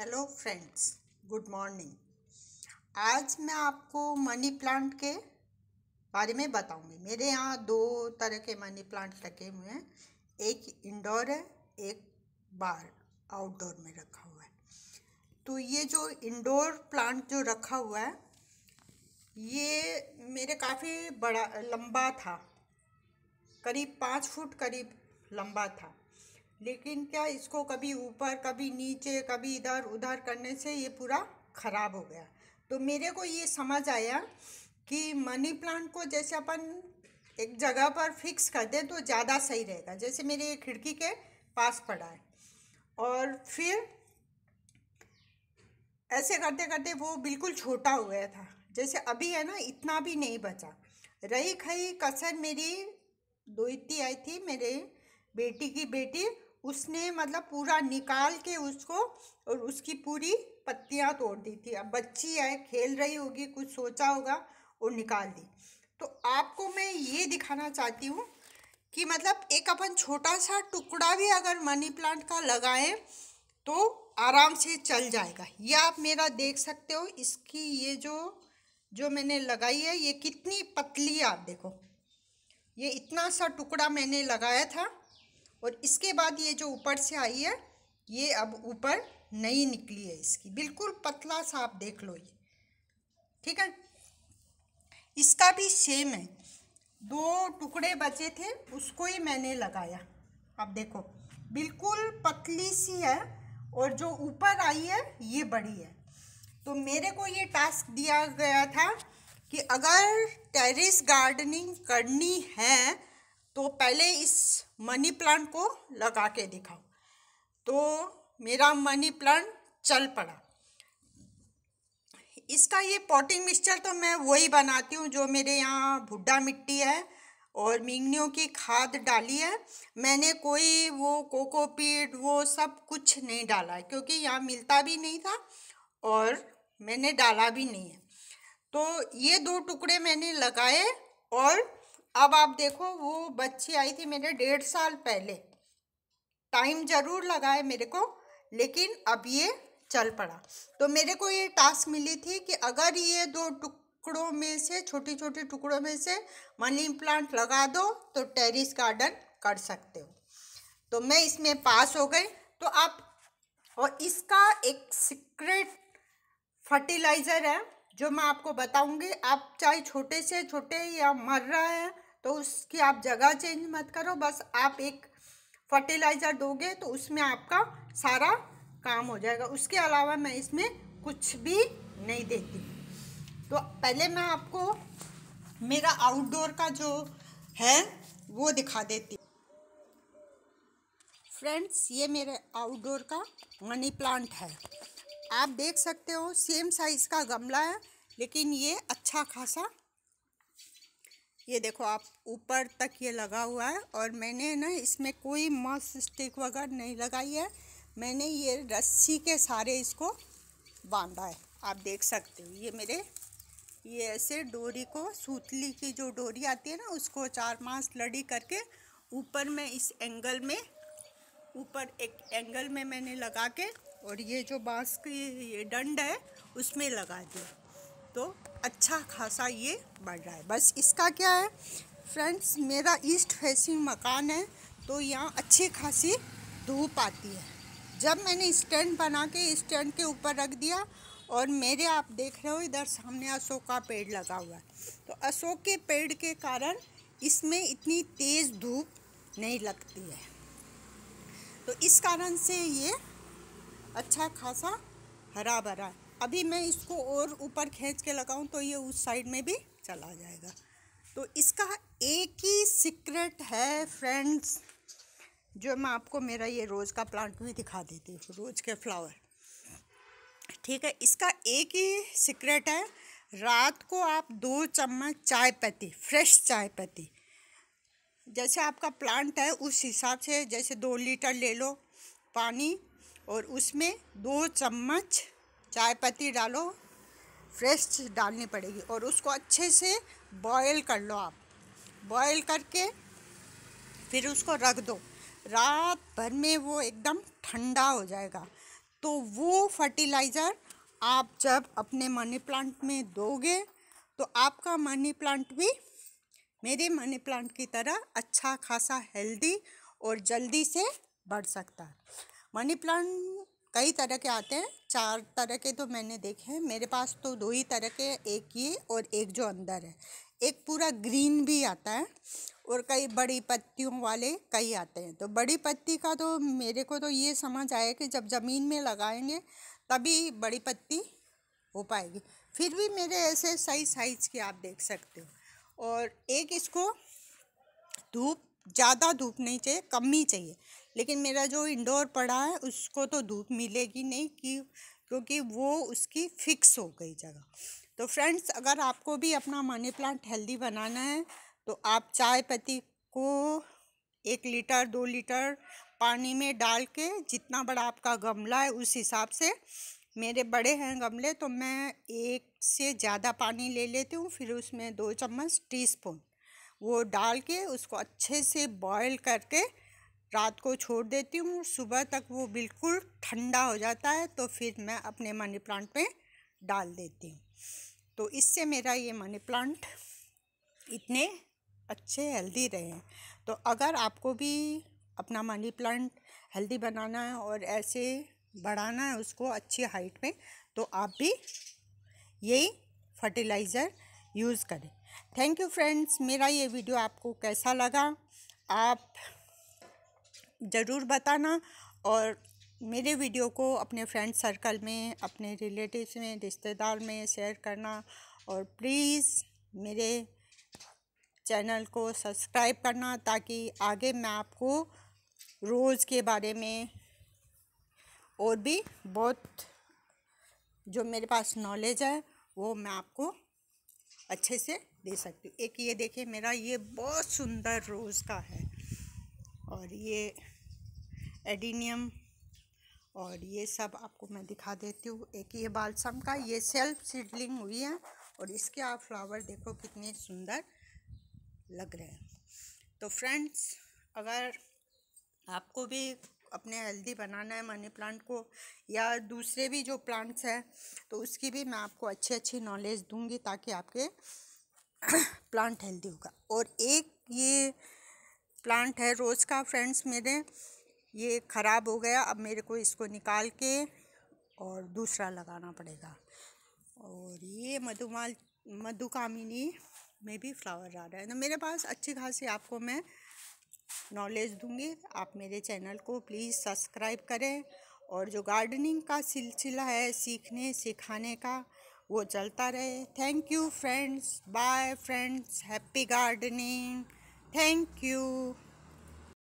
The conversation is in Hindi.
हेलो फ्रेंड्स गुड मॉर्निंग आज मैं आपको मनी प्लांट के बारे में बताऊंगी मेरे यहाँ दो तरह के मनी प्लांट लगे हुए हैं एक इंडोर है एक बाहर आउटडोर में रखा हुआ है तो ये जो इंडोर प्लांट जो रखा हुआ है ये मेरे काफ़ी बड़ा लंबा था करीब पाँच फुट करीब लंबा था लेकिन क्या इसको कभी ऊपर कभी नीचे कभी इधर उधर करने से ये पूरा ख़राब हो गया तो मेरे को ये समझ आया कि मनी प्लांट को जैसे अपन एक जगह पर फिक्स कर दें तो ज़्यादा सही रहेगा जैसे मेरे ये खिड़की के पास पड़ा है और फिर ऐसे करते करते वो बिल्कुल छोटा हो गया था जैसे अभी है ना इतना भी नहीं बचा रही खही कसर मेरी दोती आई थी मेरे बेटी की बेटी उसने मतलब पूरा निकाल के उसको और उसकी पूरी पत्तियां तोड़ दी थी अब बच्ची है खेल रही होगी कुछ सोचा होगा और निकाल दी तो आपको मैं ये दिखाना चाहती हूँ कि मतलब एक अपन छोटा सा टुकड़ा भी अगर मनी प्लांट का लगाएं तो आराम से चल जाएगा ये आप मेरा देख सकते हो इसकी ये जो जो मैंने लगाई है ये कितनी पतली आप देखो ये इतना सा टुकड़ा मैंने लगाया था और इसके बाद ये जो ऊपर से आई है ये अब ऊपर नहीं निकली है इसकी बिल्कुल पतला सा आप देख लो ये ठीक है इसका भी सेम है दो टुकड़े बचे थे उसको ही मैंने लगाया अब देखो बिल्कुल पतली सी है और जो ऊपर आई है ये बड़ी है तो मेरे को ये टास्क दिया गया था कि अगर टेरिस गार्डनिंग करनी है तो पहले इस मनी प्लांट को लगा के दिखाओ तो मेरा मनी प्लांट चल पड़ा इसका ये पॉटिंग मिक्सचर तो मैं वही बनाती हूँ जो मेरे यहाँ भुड्डा मिट्टी है और मिंगनियों की खाद डाली है मैंने कोई वो कोकोपीट वो सब कुछ नहीं डाला है क्योंकि यहाँ मिलता भी नहीं था और मैंने डाला भी नहीं है तो ये दो टुकड़े मैंने लगाए और अब आप देखो वो बच्ची आई थी मेरे डेढ़ साल पहले टाइम ज़रूर लगा है मेरे को लेकिन अब ये चल पड़ा तो मेरे को ये टास्क मिली थी कि अगर ये दो टुकड़ों में से छोटे छोटे टुकड़ों में से मनी प्लांट लगा दो तो टेरिस गार्डन कर सकते हो तो मैं इसमें पास हो गई तो आप और इसका एक सीक्रेट फर्टिलाइज़र है जो मैं आपको बताऊंगी आप चाहे छोटे से छोटे या मर रहा है तो उसकी आप जगह चेंज मत करो बस आप एक फर्टिलाइज़र दोगे तो उसमें आपका सारा काम हो जाएगा उसके अलावा मैं इसमें कुछ भी नहीं देती तो पहले मैं आपको मेरा आउटडोर का जो है वो दिखा देती फ्रेंड्स ये मेरे आउटडोर का मनी प्लांट है आप देख सकते हो सेम साइज़ का गमला है लेकिन ये अच्छा खासा ये देखो आप ऊपर तक ये लगा हुआ है और मैंने ना इसमें कोई मस्त स्टिक वगैरह नहीं लगाई है मैंने ये रस्सी के सारे इसको बांधा है आप देख सकते हो ये मेरे ये ऐसे डोरी को सूतली की जो डोरी आती है ना उसको चार मास लड़ी करके ऊपर में इस एंगल में ऊपर एक एंगल में मैंने लगा के और ये जो बांस की ये डंड है उसमें लगा दें तो अच्छा खासा ये बढ़ रहा है बस इसका क्या है फ्रेंड्स मेरा ईस्ट फेसिंग मकान है तो यहाँ अच्छी खासी धूप आती है जब मैंने स्टैंड बना के स्टैंड के ऊपर रख दिया और मेरे आप देख रहे हो इधर सामने अशोक का पेड़ लगा हुआ है तो अशोक के पेड़ के कारण इसमें इतनी तेज़ धूप नहीं लगती है तो इस कारण से ये अच्छा खासा हरा भरा अभी मैं इसको और ऊपर खींच के लगाऊं तो ये उस साइड में भी चला जाएगा तो इसका एक ही सीक्रेट है फ्रेंड्स जो मैं आपको मेरा ये रोज़ का प्लांट भी दिखा देती हूँ रोज़ के फ्लावर ठीक है इसका एक ही सीक्रेट है रात को आप दो चम्मच चाय पत्ती फ्रेश चाय पत्ती जैसे आपका प्लांट है उस हिसाब से जैसे दो लीटर ले लो पानी और उसमें दो चम्मच चाय पत्ती डालो फ्रेश डालनी पड़ेगी और उसको अच्छे से बॉयल कर लो आप बॉयल करके फिर उसको रख दो रात भर में वो एकदम ठंडा हो जाएगा तो वो फर्टिलाइज़र आप जब अपने मनी प्लांट में दोगे तो आपका मनी प्लांट भी मेरे मनी प्लांट की तरह अच्छा खासा हेल्दी और जल्दी से बढ़ सकता है मनी प्लांट कई तरह के आते हैं चार तरह के तो मैंने देखे हैं मेरे पास तो दो ही तरह के एक ये और एक जो अंदर है एक पूरा ग्रीन भी आता है और कई बड़ी पत्तियों वाले कई आते हैं तो बड़ी पत्ती का तो मेरे को तो ये समझ आया कि जब ज़मीन में लगाएंगे तभी बड़ी पत्ती हो पाएगी फिर भी मेरे ऐसे सही साइज के आप देख सकते हो और एक इसको धूप ज़्यादा धूप नहीं चाहिए कम ही चाहिए लेकिन मेरा जो इंडोर पड़ा है उसको तो धूप मिलेगी नहीं कि क्योंकि वो उसकी फ़िक्स हो गई जगह तो फ्रेंड्स अगर आपको भी अपना मनी प्लांट हेल्दी बनाना है तो आप चाय पत्ती को एक लीटर दो लीटर पानी में डाल के जितना बड़ा आपका गमला है उस हिसाब से मेरे बड़े हैं गमले तो मैं एक से ज़्यादा पानी ले लेती हूँ फिर उसमें दो चम्मच टीस्पून वो डाल के उसको अच्छे से बॉईल करके रात को छोड़ देती हूँ सुबह तक वो बिल्कुल ठंडा हो जाता है तो फिर मैं अपने मनी प्लांट में डाल देती हूँ तो इससे मेरा ये मनी प्लांट इतने अच्छे हेल्दी रहे हैं तो अगर आपको भी अपना मनी प्लांट हेल्दी बनाना है और ऐसे बढ़ाना है उसको अच्छी हाइट में तो आप भी यही फर्टिलाइज़र यूज़ करें थैंक यू फ्रेंड्स मेरा ये वीडियो आपको कैसा लगा आप ज़रूर बताना और मेरे वीडियो को अपने फ्रेंड सर्कल में अपने रिलेटिव्स में रिश्तेदार में शेयर करना और प्लीज़ मेरे चैनल को सब्सक्राइब करना ताकि आगे मैं आपको रोज़ के बारे में और भी बहुत जो मेरे पास नॉलेज है वो मैं आपको अच्छे से दे सकती हूँ एक ये देखिए मेरा ये बहुत सुंदर रोज़ का है और ये एडीनियम और ये सब आपको मैं दिखा देती हूँ एक ये बालसम का ये सेल्फ सीडलिंग हुई है और इसके आप फ्लावर देखो कितने सुंदर लग रहे हैं तो फ्रेंड्स अगर आपको भी अपने हेल्दी बनाना है मनी प्लांट को या दूसरे भी जो प्लांट्स हैं तो उसकी भी मैं आपको अच्छी अच्छी नॉलेज दूंगी ताकि आपके प्लांट हेल्दी होगा और एक ये प्लांट है रोज़ का फ्रेंड्स मेरे ये ख़राब हो गया अब मेरे को इसको निकाल के और दूसरा लगाना पड़ेगा और ये मधुमाल मधुकामिनी में भी फ्लावर आ रहा है तो मेरे पास अच्छी खासी आपको मैं नॉलेज दूंगी आप मेरे चैनल को प्लीज़ सब्सक्राइब करें और जो गार्डनिंग का सिलसिला है सीखने सिखाने का वो चलता रहे thank you friends bye friends happy gardening Thank you.